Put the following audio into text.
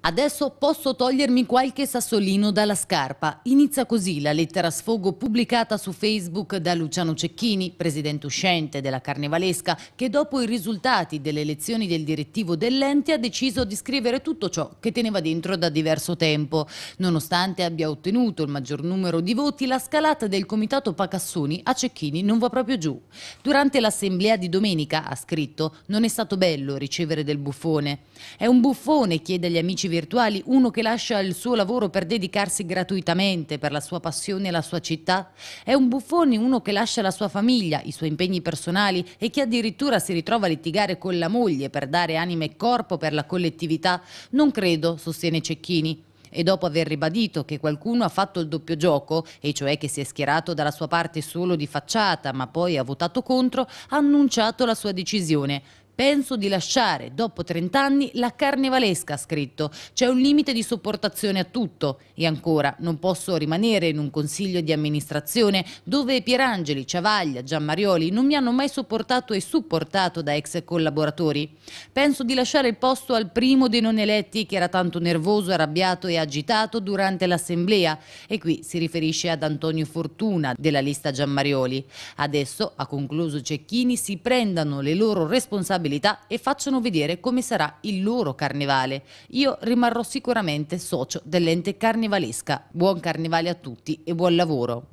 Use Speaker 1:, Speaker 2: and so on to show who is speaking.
Speaker 1: Adesso posso togliermi qualche sassolino dalla scarpa. Inizia così la lettera sfogo pubblicata su Facebook da Luciano Cecchini, presidente uscente della Carnevalesca, che dopo i risultati delle elezioni del direttivo dell'ente ha deciso di scrivere tutto ciò che teneva dentro da diverso tempo. Nonostante abbia ottenuto il maggior numero di voti, la scalata del comitato Pacassoni a Cecchini non va proprio giù. Durante l'assemblea di domenica, ha scritto, non è stato bello ricevere del buffone. È un buffone, chiede agli amici virtuali, uno che lascia il suo lavoro per dedicarsi gratuitamente per la sua passione e la sua città? È un buffone uno che lascia la sua famiglia, i suoi impegni personali e che addirittura si ritrova a litigare con la moglie per dare anima e corpo per la collettività? Non credo, sostiene Cecchini e dopo aver ribadito che qualcuno ha fatto il doppio gioco, e cioè che si è schierato dalla sua parte solo di facciata ma poi ha votato contro, ha annunciato la sua decisione. Penso di lasciare, dopo 30 anni, la carnevalesca, ha scritto. C'è un limite di sopportazione a tutto. E ancora, non posso rimanere in un consiglio di amministrazione dove Pierangeli, Ciavaglia, Giammarioli non mi hanno mai sopportato e supportato da ex collaboratori. Penso di lasciare il posto al primo dei non eletti che era tanto nervoso, arrabbiato e agitato durante l'assemblea. E qui si riferisce ad Antonio Fortuna della lista Giammarioli. Adesso, ha concluso Cecchini, si prendano le loro responsabilità responsabilità e facciano vedere come sarà il loro carnevale. Io rimarrò sicuramente socio dell'ente carnivalesca. Buon carnevale a tutti e buon lavoro!